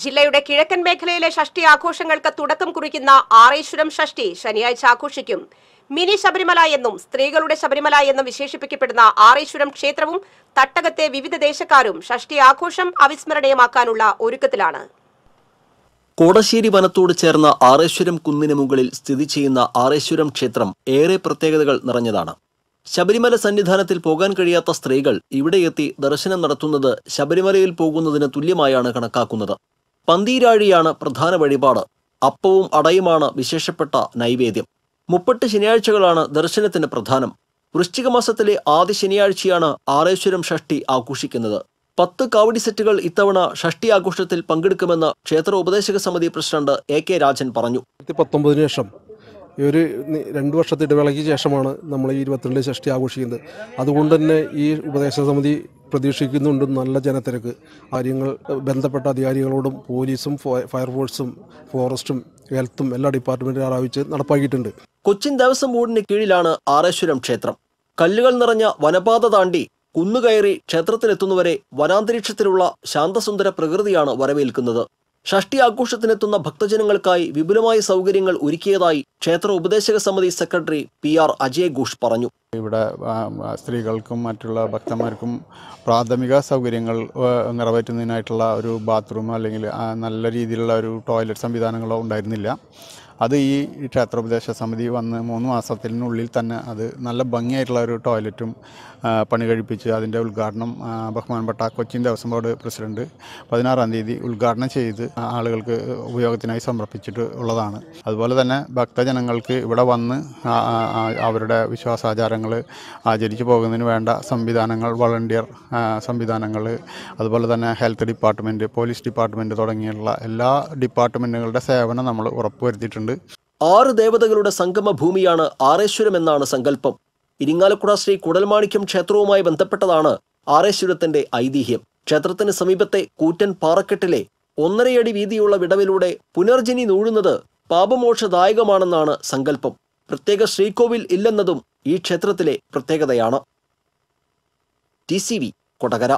ജില്ലയുടെ കിഴക്കൻ മേഖലയിലെ ഷഷ്ടി ആഘോഷങ്ങൾക്ക് തുടക്കം കുറിക്കുന്ന ആറേശ്വരം ഷഷ്ടി ശനിയാഴ്ച ആഘോഷിക്കും മിനി ശബരിമല എന്നും സ്ത്രീകളുടെ ശബരിമല എന്നും വിശേഷിപ്പിക്കപ്പെടുന്ന ആറേശ്വരം ക്ഷേത്രവും തട്ടകത്തെ വിവിധ ദേശക്കാരും ഷഷ്ടി ആഘോഷം അവിസ്മരണീയമാക്കാനുള്ള ഒരുക്കത്തിലാണ് കോടശ്ശേരി വനത്തോട് ചേർന്ന ആറേശ്വരം കുന്നിന് മുകളിൽ സ്ഥിതി ചെയ്യുന്ന ആറേശ്വരം ക്ഷേത്രം ഏറെ പ്രത്യേകതകൾ നിറഞ്ഞതാണ് ശബരിമല സന്നിധാനത്തിൽ പോകാൻ കഴിയാത്ത സ്ത്രീകൾ ഇവിടെയെത്തി ദർശനം നടത്തുന്നത് ശബരിമലയിൽ പോകുന്നതിന് തുല്യമായാണ് കണക്കാക്കുന്നത് പന്തീരാഴിയാണ് പ്രധാന വഴിപാട് അപ്പവും അടയുമാണ് വിശേഷപ്പെട്ട നൈവേദ്യം മുപ്പട്ട് ശനിയാഴ്ചകളാണ് ദർശനത്തിന് പ്രധാനം വൃശ്ചിക മാസത്തിലെ ആദ്യ ശനിയാഴ്ചയാണ് ആറേശ്വരം ഷഷ്ടി ആഘോഷിക്കുന്നത് പത്ത് കാവടി സെറ്റുകൾ ഇത്തവണ ഷഷ്ടി ആഘോഷത്തിൽ പങ്കെടുക്കുമെന്ന് ക്ഷേത്ര ഉപദേശക സമിതി പ്രസിഡന്റ് എ കെ രാജൻ പറഞ്ഞു പത്തൊമ്പതിനു ശേഷം ഈ ഒരു രണ്ട് വർഷത്തെ ഇടവേളയ്ക്ക് ശേഷമാണ് നമ്മൾ ഈ ഇരുപത്തിരണ്ട് ഷഷ്ടി ആഘോഷിക്കുന്നത് അതുകൊണ്ട് തന്നെ ഈ ഉപദേശക സമിതി പ്രതീക്ഷിക്കുന്നുണ്ട് നല്ല ജനത്തിരക്ക് കാര്യങ്ങൾ ബന്ധപ്പെട്ട അധികാരികളോടും പോലീസും ഫയർഫോഴ്സും ഫോറസ്റ്റും ഹെൽത്തും എല്ലാ ഡിപ്പാർട്ട്മെൻറ്റും ആരാവിച്ച് നടപ്പാക്കിയിട്ടുണ്ട് കൊച്ചിൻ ദേവസ്വം ബോർഡിന് കീഴിലാണ് ആറേശ്വരം ക്ഷേത്രം കല്ലുകൾ നിറഞ്ഞ വനപാത താണ്ടി കുന്നുകയറി ക്ഷേത്രത്തിലെത്തുന്നവരെ വനാന്തരീക്ഷത്തിലുള്ള ശാന്തസുന്ദര പ്രകൃതിയാണ് വരവേൽക്കുന്നത് ഷഷ്ടി ആഘോഷത്തിനെത്തുന്ന ഭക്തജനങ്ങൾക്കായി വിപുലമായ സൗകര്യങ്ങൾ ഒരുക്കിയതായി ക്ഷേത്ര ഉപദേശക സമിതി secretary P R Ajay Ghosh പറഞ്ഞു ഇവിടെ സ്ത്രീകൾക്കും മറ്റുള്ള ഭക്തന്മാർക്കും പ്രാഥമിക സൗകര്യങ്ങൾ നിറവേറ്റുന്നതിനായിട്ടുള്ള ഒരു ബാത്റൂം അല്ലെങ്കിൽ നല്ല രീതിയിലുള്ള ഒരു ടോയ്ലറ്റ് സംവിധാനങ്ങളോ ഉണ്ടായിരുന്നില്ല അത് ഈ ക്ഷേത്രോപദേശ സമിതി വന്ന് മൂന്ന് മാസത്തിനുള്ളിൽ തന്നെ അത് നല്ല ഭംഗിയായിട്ടുള്ള ഒരു ടോയ്ലറ്റും പണി കഴിപ്പിച്ച് അതിൻ്റെ ഉദ്ഘാടനം ബഹുമാനപ്പെട്ട കൊച്ചിൻ ദേവസ്വം ബോർഡ് പ്രസിഡന്റ് പതിനാറാം തീയതി ഉദ്ഘാടനം ചെയ്ത് ആളുകൾക്ക് ഉപയോഗത്തിനായി സമർപ്പിച്ചിട്ട് ഉള്ളതാണ് അതുപോലെ തന്നെ ഭക്തജനങ്ങൾക്ക് ഇവിടെ വന്ന് അവരുടെ വിശ്വാസാചാരങ്ങൾ ചടങ്ങുകൾ ആചരിച്ചു പോകുന്നതിന് വേണ്ട സംവിധാനങ്ങൾ വളണ്ടിയർ സംവിധാനങ്ങൾ അതുപോലെ തന്നെ ഹെൽത്ത് ഡിപ്പാർട്ട്മെൻറ്റ് പോലീസ് ഡിപ്പാർട്ട്മെൻറ്റ് തുടങ്ങിയുള്ള എല്ലാ ഡിപ്പാർട്ട്മെൻറ്റുകളുടെ സേവനം നമ്മൾ ഉറപ്പുവരുത്തിയിട്ടുണ്ട് ആറ് ദേവതകളുടെ സംഗമ ഭൂമിയാണ് ആറേശ്വരം എന്നാണ് സങ്കല്പം ഇരിങ്ങാലക്കുട ശ്രീ കുടൽമാണിക്യം ക്ഷേത്രവുമായി ബന്ധപ്പെട്ടതാണ് ആറേശ്വരത്തിന്റെ ഐതിഹ്യം ക്ഷേത്രത്തിന് സമീപത്തെ കൂറ്റൻ പാറക്കെട്ടിലെ ഒന്നരയടി വീതിയുള്ള വിടവിലൂടെ പുനർജനി നൂഴുന്നത് പാപമോക്ഷദായകമാണെന്നാണ് സങ്കല്പം പ്രത്യേക ശ്രീകോവിൽ ഇല്ലെന്നതും ഈ ക്ഷേത്രത്തിലെ പ്രത്യേകതയാണ് ടി സി വി കൊടകര